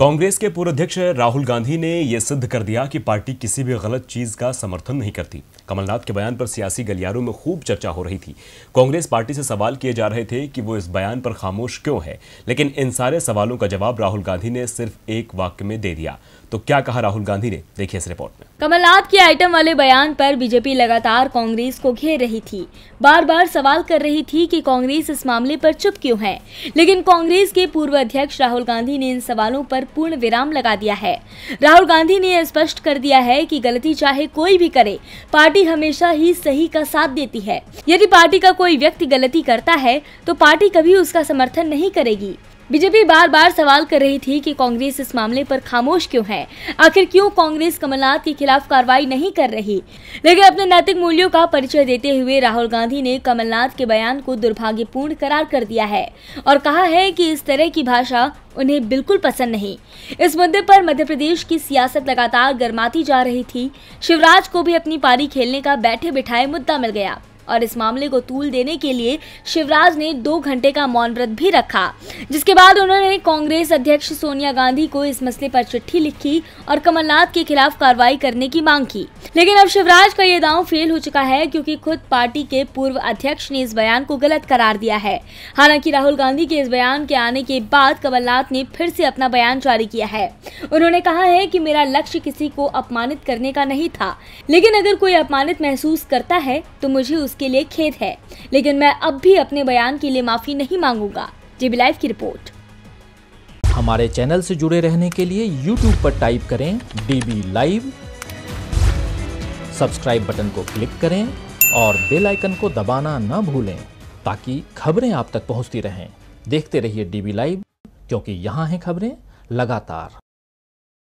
कांग्रेस के पूर्व अध्यक्ष राहुल गांधी ने यह सिद्ध कर दिया कि पार्टी किसी भी गलत चीज का समर्थन नहीं करती कमलनाथ के बयान पर सियासी गलियारों में खूब चर्चा हो रही थी कांग्रेस पार्टी से सवाल किए जा रहे थे कि वो इस बयान पर खामोश क्यों है लेकिन इन सारे सवालों का जवाब राहुल गांधी ने सिर्फ एक वाक्य में दे दिया तो क्या कहा राहुल गांधी ने देखिए इस रिपोर्ट में कमलनाथ के आइटम वाले बयान पर बीजेपी लगातार कांग्रेस को घेर रही थी बार बार सवाल कर रही थी कि कांग्रेस इस मामले पर चुप क्यों है लेकिन कांग्रेस के पूर्व अध्यक्ष राहुल गांधी ने इन सवालों पर पर पूर्ण विराम लगा दिया है राहुल गांधी ने स्पष्ट कर दिया है कि गलती चाहे कोई भी करे पार्टी हमेशा ही सही का साथ देती है यदि पार्टी का कोई व्यक्ति गलती करता है तो पार्टी कभी उसका समर्थन नहीं करेगी बीजेपी बार बार सवाल कर रही थी कि कांग्रेस इस मामले पर खामोश क्यों है आखिर क्यों कांग्रेस कमलनाथ के खिलाफ कार्रवाई नहीं कर रही लेकिन अपने नैतिक मूल्यों का परिचय देते हुए राहुल गांधी ने कमलनाथ के बयान को दुर्भाग्यपूर्ण करार कर दिया है और कहा है कि इस तरह की भाषा उन्हें बिल्कुल पसंद नहीं इस मुद्दे पर मध्य प्रदेश की सियासत लगातार गर्माती जा रही थी शिवराज को भी अपनी पारी खेलने का बैठे बिठाए मुद्दा मिल गया और इस मामले को तूल देने के लिए शिवराज ने दो घंटे का मौन व्रत भी रखा जिसके बाद उन्होंने कांग्रेस अध्यक्ष सोनिया गांधी को इस मसले पर चिट्ठी लिखी और कमलनाथ के खिलाफ कार्रवाई करने की मांग की लेकिन अब शिवराज का ये दाव फेल हो चुका है क्योंकि खुद पार्टी के पूर्व अध्यक्ष ने इस बयान को गलत करार दिया है हालांकि राहुल गांधी के इस बयान के आने के बाद कमलनाथ ने फिर से अपना बयान जारी किया है उन्होंने कहा है की मेरा लक्ष्य किसी को अपमानित करने का नहीं था लेकिन अगर कोई अपमानित महसूस करता है तो मुझे उसके लिए खेद है लेकिन मैं अब भी अपने बयान के लिए माफ़ी नहीं मांगूंगा जेबी लाइव की रिपोर्ट हमारे चैनल से जुड़े रहने के लिए यूट्यूब पर टाइप करें डीबी लाइव सब्सक्राइब बटन को क्लिक करें और बेल आइकन को दबाना ना भूलें ताकि खबरें आप तक पहुंचती रहें देखते रहिए डीबी लाइव क्योंकि यहाँ हैं खबरें लगातार